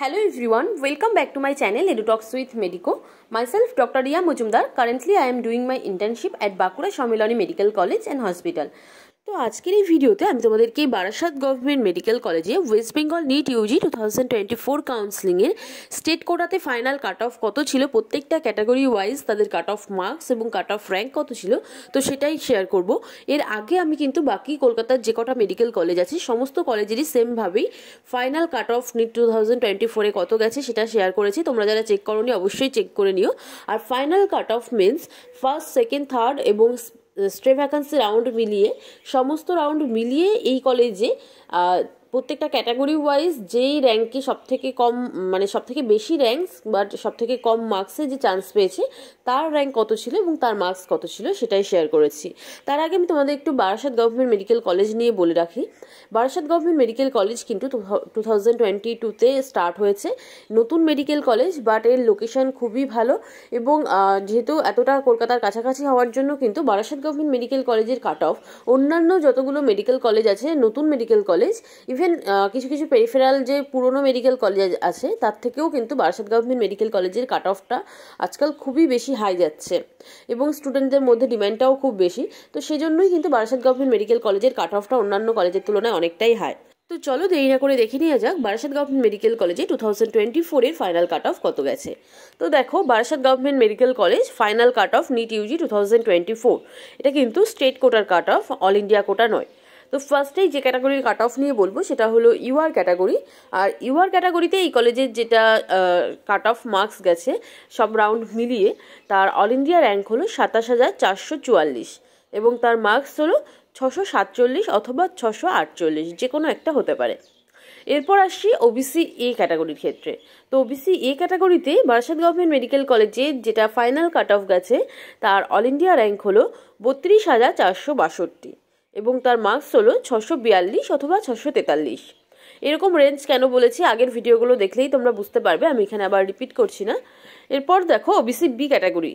Hello everyone, welcome back to my channel EduTalks with Medico. Myself Dr. Ria Mujumdar. Currently I am doing my internship at Bakura Shomiloni Medical College and Hospital. তো আজকের এই ভিডিওতে আমি তোমাদেরকে Barasat government medical কলেজে West Bengal NEET UG two thousand twenty four কাউন্সিলিংয়ের state কোটাতে final cut off কত ছিল প্রত্যেকটা ক্যাটাগরি ওয়াইজ তাদের কাট অফ মার্কস এবং কাট অফ র্যাঙ্ক কত ছিল তো সেটাই শেয়ার করব এর আগে আমি কিন্তু বাকি কলকাতার যে কটা মেডিকেল কলেজ আছে সমস্ত কলেজেরই সেমভাবেই final cut off NEET two thousand twenty ফোরে কত গেছে সেটা শেয়ার করেছি তোমরা যারা চেক করো অবশ্যই চেক করে নিও আর final cut off means first second third এবং স্ট্রে ভ্যাকান্সি রাউন্ড মিলিয়ে সমস্ত রাউন্ড মিলিয়ে এই কলেজে প্রত্যেকটা ক্যাটাগরি ওয়াইজ যেই র্যাঙ্কে থেকে কম মানে সব থেকে বেশি র্যাঙ্কস বাট থেকে কম মার্কসে যে চান্স পেয়েছে তার র্যাঙ্ক কত ছিল এবং তার মার্কস কত ছিল সেটাই শেয়ার করেছি তার আগে আমি তোমাদের একটু বারাসাত গভর্নমেন্ট মেডিকেল কলেজ নিয়ে বলে রাখি বারাসাত গভর্নমেন্ট মেডিকেল কলেজ কিন্তু টু থাউজেন্ড টোয়েন্টি টুতে স্টার্ট হয়েছে নতুন মেডিকেল কলেজ বাট এর লোকেশন খুবই ভালো এবং যেহেতু এতটা কলকাতার কাছাকাছি হওয়ার জন্য কিন্তু বারাসাত গভর্নমেন্ট মেডিকেল কলেজের কাট অফ অন্যান্য যতগুলো মেডিকেল কলেজ আছে নতুন মেডিকেল কলেজ ইভেন ইভেন কিছু কিছু পেরিফেরাল যে পুরনো মেডিকেল কলেজ আছে তার থেকেও কিন্তু বারাসাত গভর্নমেন্ট মেডিকেল কলেজের কাট অফটা আজকাল খুবই বেশি হাই যাচ্ছে এবং স্টুডেন্টদের মধ্যে ডিম্যান্ডটাও খুব বেশি তো সেজন্যই কিন্তু বারাসাত গভর্নমেন্ট মেডিকেল কলেজের কাট অফটা অন্যান্য কলেজের তুলনায় অনেকটাই হাই তো চলো দেরি না করে দেখে নেওয়া যাক বারাসাত গভর্নমেন্ট মেডিকেল কলেজে টু থাউজেন্ড টোয়েন্টি ফোরের ফাইনাল কাট অফ কত গেছে তো দেখো Barasat government medical college final cut off NEET UG two thousand twenty four এটা কিন্তু স্টেট কোটার cut off all India quota নয় তো ফার্স্টেই যে ক্যাটাগরির কাট অফ নিয়ে বলবো সেটা হলো ইউআর ক্যাটাগরি আর ইউআর ক্যাটাগরিতে এই কলেজের যেটা কাট অফ মার্কস গেছে সব রাউন্ড মিলিয়ে তার অল ইন্ডিয়া র্যাঙ্ক হলো সাতাশ হাজার চারশো চুয়াল্লিশ এবং তার মার্কস হলো ছশো সাতচল্লিশ অথবা ছশো আটচল্লিশ যে কোনো একটা হতে পারে এরপর আসছি ওবিসি এ ক্যাটাগরির ক্ষেত্রে তো ওবিসি এ ক্যাটাগরিতে বারাসাত গভর্নমেন্ট মেডিকেল কলেজে যেটা ফাইনাল কাট অফ গেছে তার অল ইন্ডিয়া র্যাঙ্ক হলো বত্রিশ হাজার চারশো বাষট্টি এবং তার মার্কস হলো ছশো বিয়াল্লিশ অথবা ছশো তেতাল্লিশ এরকম রেঞ্জ কেন বলেছি আগের ভিডিওগুলো দেখলেই তোমরা বুঝতে পারবে আমি এখানে আবার রিপিট করছি না এরপর দেখো ওবিসি বি ক্যাটাগরি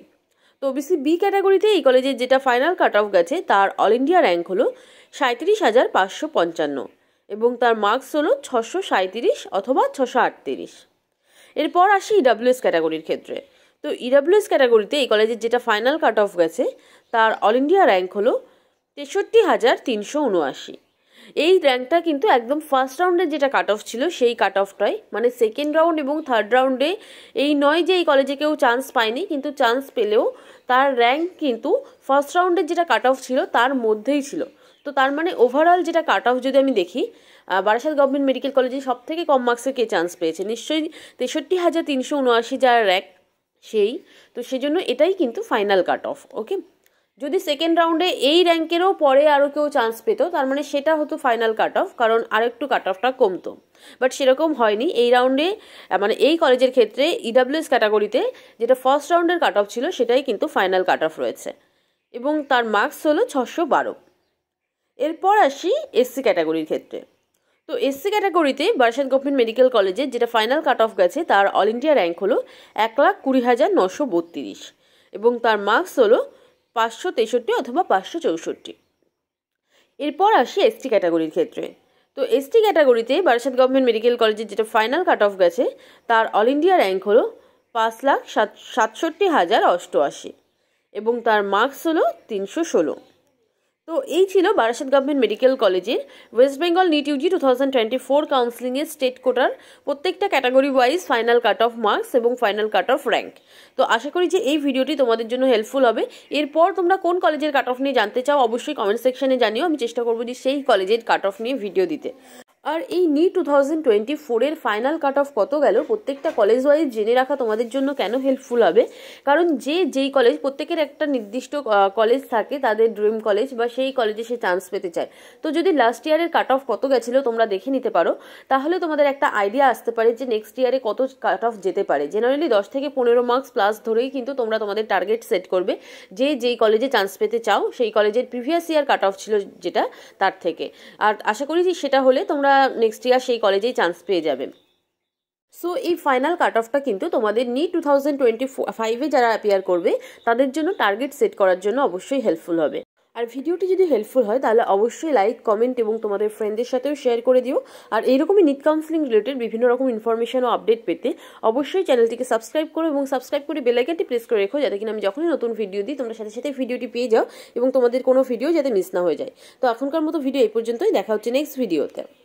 তো ওবিসি বি ক্যাটাগরিতে এই কলেজের যেটা ফাইনাল কাট অফ গেছে তার অল ইন্ডিয়া র্যাঙ্ক হলো সাঁত্রিশ হাজার পাঁচশো পঞ্চান্ন এবং তার মার্কস হলো ছশো সাঁত্রিশ অথবা ছশো আটত্রিশ এরপর আসি ইডাব্লিউএস e ক্যাটাগরির ক্ষেত্রে তো ইডাব্লিউএস e ক্যাটাগরিতে এই কলেজের যেটা ফাইনাল কাট অফ গেছে তার অল ইন্ডিয়া র্যাঙ্ক হলো তেষট্টি হাজার তিনশো উনআশি এই র্যাঙ্কটা কিন্তু একদম ফার্স্ট রাউন্ডে যেটা কাট অফ ছিল সেই কাট অফটাই মানে সেকেন্ড রাউন্ড এবং থার্ড রাউন্ডে এই নয় যে এই কলেজে কেউ চান্স পায়নি কিন্তু চান্স পেলেও তার র্যাঙ্ক কিন্তু ফার্স্ট রাউন্ডের যেটা কাট অফ ছিল তার মধ্যেই ছিল তো তার মানে ওভারঅল যেটা কাট অফ যদি আমি দেখি বারাসাত গভর্নমেন্ট মেডিকেল কলেজে সব থেকে কম মার্কসে কে চান্স পেয়েছে নিশ্চয়ই তেষট্টি হাজার তিনশো উনআশি যার র্যাঙ্ক সেই তো সেজন্য এটাই কিন্তু ফাইনাল কাট অফ ওকে যদি সেকেন্ড রাউন্ডে এই র্যাঙ্কেরও পরে আরও কেউ চান্স পেত তার মানে সেটা হতো ফাইনাল কাট অফ কারণ আরেকটু কাট অফটা কমতো বাট সেরকম হয়নি এই রাউন্ডে মানে এই কলেজের ক্ষেত্রে ইডাব্লিউএস ক্যাটাগরিতে যেটা ফার্স্ট রাউন্ডের কাট অফ ছিল সেটাই কিন্তু ফাইনাল কাট অফ রয়েছে এবং তার মার্কস হলো ছশো বারো এরপর আসি এসসি ক্যাটাগরির ক্ষেত্রে তো এসসি ক্যাটাগরিতে বারাসাত গভর্নমেন্ট মেডিকেল কলেজে যেটা ফাইনাল কাট অফ গেছে তার অল ইন্ডিয়া র্যাঙ্ক হলো এক লাখ কুড়ি হাজার নশো বত্রিশ এবং তার মার্কস হলো পাঁচশো তেষট্টি অথবা পাঁচশো চৌষট্টি এরপর আসি এসটি ক্যাটাগরির ক্ষেত্রে তো এসটি ক্যাটাগরিতে বারাসাত গভর্নমেন্ট মেডিকেল কলেজের যেটা ফাইনাল কাট অফ গেছে তার অল ইন্ডিয়া র্যাঙ্ক হলো পাঁচ লাখ সাতষট্টি হাজার অষ্টআশি এবং তার মার্কস হলো তিনশো ষোলো তো এই ছিল বারাসাত গভর্নমেন্ট মেডিকেল কলেজের West Bengal NEET UG two thousand twenty four কাউন্সিলিংয়ের স্টেট কোটার প্রত্যেকটা category wise final cut off marks এবং ফাইনাল কাট অফ র্যাঙ্ক তো আশা করি যে এই ভিডিওটি তোমাদের জন্য হেল্পফুল হবে এরপর তোমরা কোন কলেজের কাট অফ নিয়ে জানতে চাও অবশ্যই কমেন্ট সেকশনে জানিও আমি চেষ্টা করবো যে সেই কলেজের কাট অফ নিয়ে ভিডিও দিতে আর এই নি টু থাউজেন্ড টোয়েন্টি ফোরের ফাইনাল কাট অফ কত গেল প্রত্যেকটা কলেজ ওয়াইজ জেনে রাখা তোমাদের জন্য কেন হেল্পফুল হবে কারণ যে যেই কলেজ প্রত্যেকের একটা নির্দিষ্ট কলেজ থাকে তাদের ড্রিম কলেজ বা সেই কলেজে সে চান্স পেতে চায় তো যদি লাস্ট ইয়ারের কাট অফ কত গেছিলো তোমরা দেখে নিতে পারো তাহলে তোমাদের একটা আইডিয়া আসতে পারে যে নেক্সট ইয়ারে কত কাট অফ যেতে পারে জেনারেলি দশ থেকে পনেরো মার্কস প্লাস ধরেই কিন্তু তোমরা তোমাদের টার্গেট সেট করবে যে যেই কলেজে চান্স পেতে চাও সেই কলেজের প্রিভিয়াস ইয়ার কাট অফ ছিল যেটা তার থেকে আর আশা করি সেটা হলে তোমরা তোমরা নেক্সট ইয়ার সেই কলেজেই চান্স পেয়ে যাবে সো এই ফাইনাল কাট অফটা কিন্তু তোমাদের নি টু থাউজেন্ড টোয়েন্টি ফাইভে যারা অ্যাপিয়ার করবে তাদের জন্য টার্গেট সেট করার জন্য অবশ্যই হেল্পফুল হবে আর ভিডিওটি যদি হেল্পফুল হয় তাহলে অবশ্যই লাইক কমেন্ট এবং তোমাদের ফ্রেন্ডদের সাথেও শেয়ার করে দিও আর এইরকমই নিট কাউন্সিলিং রিলেটেড বিভিন্ন রকম ইনফরমেশন ও আপডেট পেতে অবশ্যই চ্যানেলটিকে সাবস্ক্রাইব করো এবং সাবস্ক্রাইব করে বেলাইকানটি প্রেস করে রেখো যাতে কিনা আমি যখনই নতুন ভিডিও দিই তোমরা সাথে সাথে ভিডিওটি পেয়ে যাও এবং তোমাদের কোনো ভিডিও যাতে মিস না হয়ে যায় তো এখনকার মতো ভিডিও এই পর্যন্তই দেখা হচ্ছে নেক্সট ভিডিওতে